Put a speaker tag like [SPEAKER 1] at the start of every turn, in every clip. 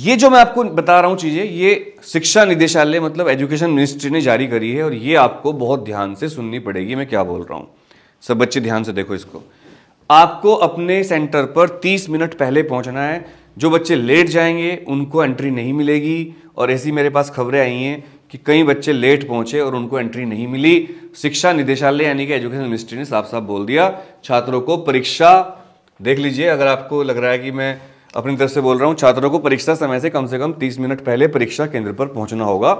[SPEAKER 1] ये जो मैं आपको बता रहा हूँ चीज़ें ये शिक्षा निदेशालय मतलब एजुकेशन मिनिस्ट्री ने जारी करी है और ये आपको बहुत ध्यान से सुननी पड़ेगी मैं क्या बोल रहा हूं सब बच्चे ध्यान से देखो इसको आपको अपने सेंटर पर 30 मिनट पहले पहुंचना है जो बच्चे लेट जाएंगे उनको एंट्री नहीं मिलेगी और ऐसी मेरे पास खबरें आई हैं कि कई बच्चे लेट पहुंचे और उनको एंट्री नहीं मिली शिक्षा निदेशालय यानी कि एजुकेशन मिनिस्ट्री ने साफ साफ बोल दिया छात्रों को परीक्षा देख लीजिए अगर आपको लग रहा है कि मैं अपनी तरफ से बोल रहा हूँ छात्रों को परीक्षा समय से कम से कम 30 मिनट पहले परीक्षा केंद्र पर पहुंचना होगा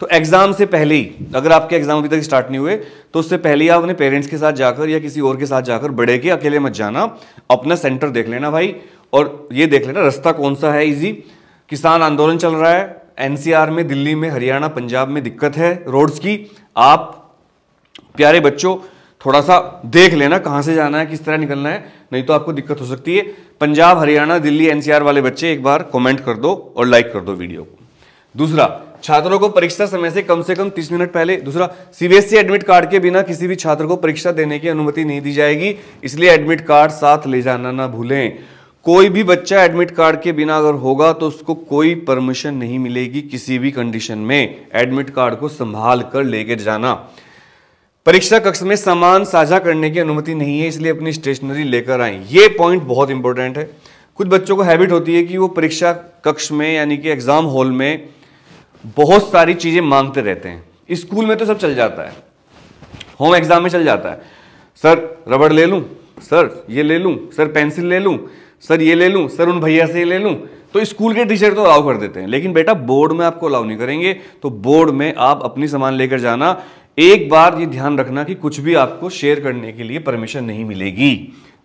[SPEAKER 1] तो एग्जाम से पहले ही अगर आपके एग्जाम अभी तक स्टार्ट नहीं हुए तो उससे पहले ही आप अपने पेरेंट्स के साथ जाकर या किसी और के साथ जाकर बड़े के अकेले मत जाना अपना सेंटर देख लेना भाई और ये देख लेना रास्ता कौन सा है ईजी किसान आंदोलन चल रहा है एनसीआर में दिल्ली में हरियाणा पंजाब में दिक्कत है रोड्स की आप प्यारे बच्चों थोड़ा सा देख लेना कहाँ से जाना है किस तरह निकलना है नहीं तो आपको दिक्कत हो सकती है पंजाब हरियाणा दिल्ली एनसीआर वाले बच्चे एक बार कमेंट कर दो और लाइक कर दो वीडियो को दूसरा छात्रों को परीक्षा समय से कम से कम 30 मिनट पहले दूसरा सीबीएसई एडमिट कार्ड के बिना किसी भी छात्र को परीक्षा देने की अनुमति नहीं दी जाएगी इसलिए एडमिट कार्ड साथ ले जाना ना भूलें कोई भी बच्चा एडमिट कार्ड के बिना अगर होगा तो उसको कोई परमिशन नहीं मिलेगी किसी भी कंडीशन में एडमिट कार्ड को संभाल कर लेके जाना परीक्षा कक्ष में सामान साझा करने की अनुमति नहीं है इसलिए अपनी स्टेशनरी लेकर आएं ये पॉइंट बहुत इंपॉर्टेंट है कुछ बच्चों को हैबिट होती है कि वो परीक्षा कक्ष में यानी कि एग्ज़ाम हॉल में बहुत सारी चीज़ें मांगते रहते हैं स्कूल में तो सब चल जाता है होम एग्ज़ाम में चल जाता है सर रबड़ ले लूँ सर ये ले लूँ सर पेंसिल ले लूँ सर ये ले लूँ सर उन भैया से ये ले लूँ तो स्कूल के टीचर तो अलाउ कर देते हैं लेकिन बेटा बोर्ड में आपको अलाउ नहीं करेंगे तो बोर्ड में आप अपनी सामान लेकर जाना एक बार ये ध्यान रखना कि कुछ भी आपको शेयर करने के लिए परमिशन नहीं मिलेगी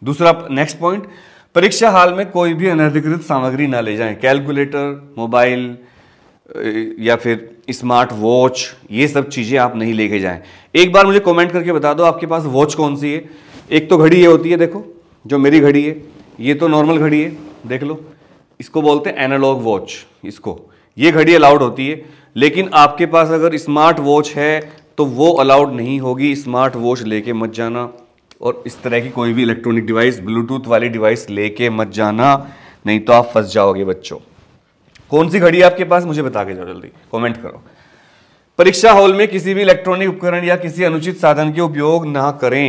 [SPEAKER 1] दूसरा नेक्स्ट पॉइंट परीक्षा हाल में कोई भी अनधिकृत सामग्री ना ले जाएं कैलकुलेटर मोबाइल या फिर स्मार्ट वॉच ये सब चीज़ें आप नहीं लेके जाएं एक बार मुझे कमेंट करके बता दो आपके पास वॉच कौन सी है एक तो घड़ी ये होती है देखो जो मेरी घड़ी है ये तो नॉर्मल घड़ी है देख लो इसको बोलते हैं एनालॉग वॉच इसको ये घड़ी अलाउड होती है लेकिन आपके पास अगर स्मार्ट वॉच है तो वो अलाउड नहीं होगी स्मार्ट वॉच लेके मत जाना और इस तरह की कोई भी इलेक्ट्रॉनिक डिवाइस ब्लूटूथ वाली डिवाइस लेके मत जाना नहीं तो आप फंस जाओगे बच्चों कौन सी घड़ी आपके पास मुझे बता के जाओ जल्दी कमेंट करो परीक्षा हॉल में किसी भी इलेक्ट्रॉनिक उपकरण या किसी अनुचित साधन के उपयोग ना करें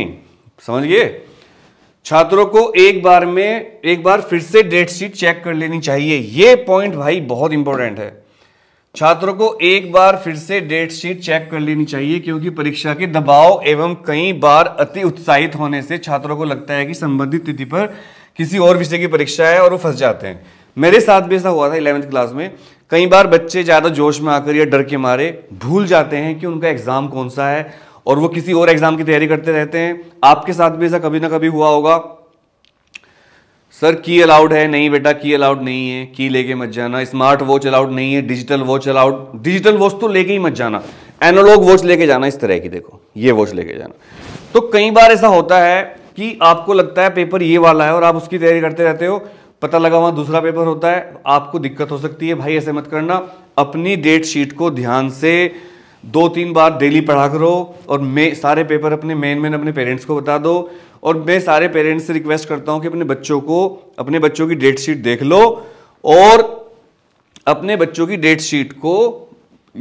[SPEAKER 1] समझिए छात्रों को एक बार में एक बार फिर से डेट शीट चेक कर लेनी चाहिए यह पॉइंट भाई बहुत इंपॉर्टेंट है छात्रों को एक बार फिर से डेट शीट चेक कर लेनी चाहिए क्योंकि परीक्षा के दबाव एवं कई बार अति उत्साहित होने से छात्रों को लगता है कि संबंधित तिथि पर किसी और विषय की परीक्षा है और वो फंस जाते हैं मेरे साथ भी ऐसा हुआ था इलेवंथ क्लास में कई बार बच्चे ज़्यादा जोश में आकर या डर के मारे भूल जाते हैं कि उनका एग्ज़ाम कौन सा है और वो किसी और एग्ज़ाम की तैयारी करते रहते हैं आपके साथ भी ऐसा कभी ना कभी हुआ होगा सर की अलाउड है नहीं बेटा की अलाउड नहीं है की लेके मत जाना स्मार्ट वॉच अलाउड नहीं है digital watch allowed digital watch तो लेके ही मत जाना एनालॉग वॉच लेके जाना इस तरह की देखो ये वॉच लेके जाना तो कई बार ऐसा होता है कि आपको लगता है पेपर ये वाला है और आप उसकी तैयारी करते रहते हो पता लगा वहाँ दूसरा पेपर होता है आपको दिक्कत हो सकती है भाई ऐसे मत करना अपनी डेट शीट को ध्यान से दो तीन बार डेली पढ़ा करो और मैं सारे पेपर अपने मेन मेन अपने पेरेंट्स को बता दो और मैं सारे पेरेंट्स से रिक्वेस्ट करता हूँ कि अपने बच्चों को अपने बच्चों की डेट शीट देख लो और अपने बच्चों की डेट शीट को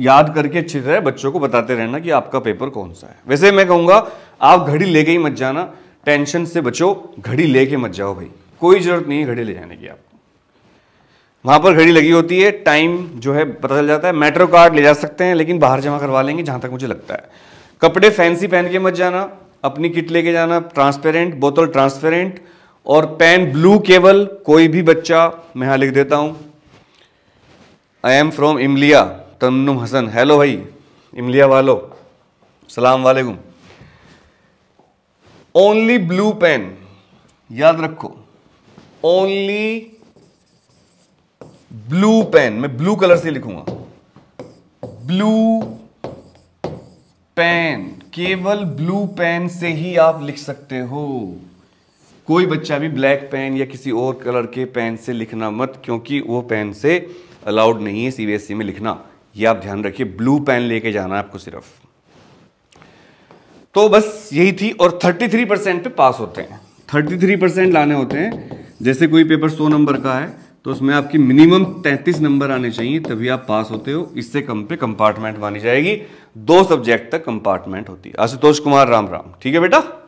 [SPEAKER 1] याद करके अच्छी तरह बच्चों को बताते रहना कि आपका पेपर कौन सा है वैसे मैं कहूँगा आप घड़ी लेके ही मत जाना टेंशन से बचो घड़ी लेके मत जाओ भाई कोई ज़रूरत नहीं है घड़ी ले जाने की आप वहाँ पर घड़ी लगी होती है टाइम जो है पता चल जाता है मेट्रो कार्ड ले जा सकते हैं लेकिन बाहर जमा करवा लेंगे जहाँ तक मुझे लगता है कपड़े फैंसी पहन के मत जाना अपनी किट लेके जाना ट्रांसपेरेंट बोतल ट्रांसपेरेंट और पेन ब्लू केवल कोई भी बच्चा मैं यहाँ लिख देता हूँ I am from Imliya Tamnum Hasan hello भाई इमलिया वालो सलाम वालेकुम ओनली ब्लू पेन याद रखो ओनली ब्लू पेन मैं ब्लू कलर से लिखूंगा ब्लू पेन केवल ब्लू पेन से ही आप लिख सकते हो कोई बच्चा भी ब्लैक पेन या किसी और कलर के पेन से लिखना मत क्योंकि वो पेन से अलाउड नहीं है सीबीएसई e में लिखना ये आप ध्यान रखिए ब्लू पेन लेके जाना है आपको सिर्फ तो बस यही थी और 33 परसेंट पे पास होते हैं 33 परसेंट लाने होते हैं जैसे कोई पेपर सौ नंबर का है तो उसमें आपकी मिनिमम 33 नंबर आने चाहिए तभी आप पास होते हो इससे कम पे कंपार्टमेंट मानी जाएगी दो सब्जेक्ट तक कंपार्टमेंट होती है आशुतोष कुमार राम राम ठीक है बेटा